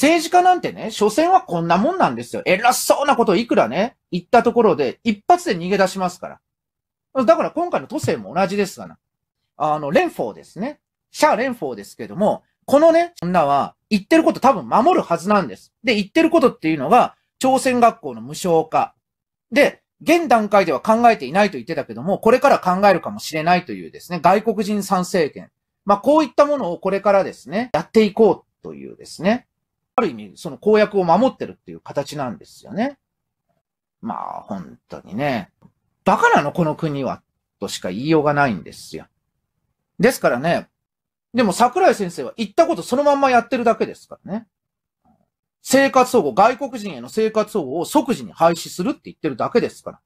政治家なんてね、所詮はこんなもんなんですよ。偉そうなことをいくらね、言ったところで、一発で逃げ出しますから。だから今回の都政も同じですがな。あの、レンフォーですね。シャー・レンフォーですけども、このね、女は言ってること多分守るはずなんです。で、言ってることっていうのが、朝鮮学校の無償化。で、現段階では考えていないと言ってたけども、これから考えるかもしれないというですね、外国人参政権。まあ、こういったものをこれからですね、やっていこうというですね、ある意味、その公約を守ってるっていう形なんですよね。まあ、本当にね。バカなの、この国は、としか言いようがないんですよ。ですからね、でも桜井先生は言ったことそのまんまやってるだけですからね。生活保護、外国人への生活保護を即時に廃止するって言ってるだけですから。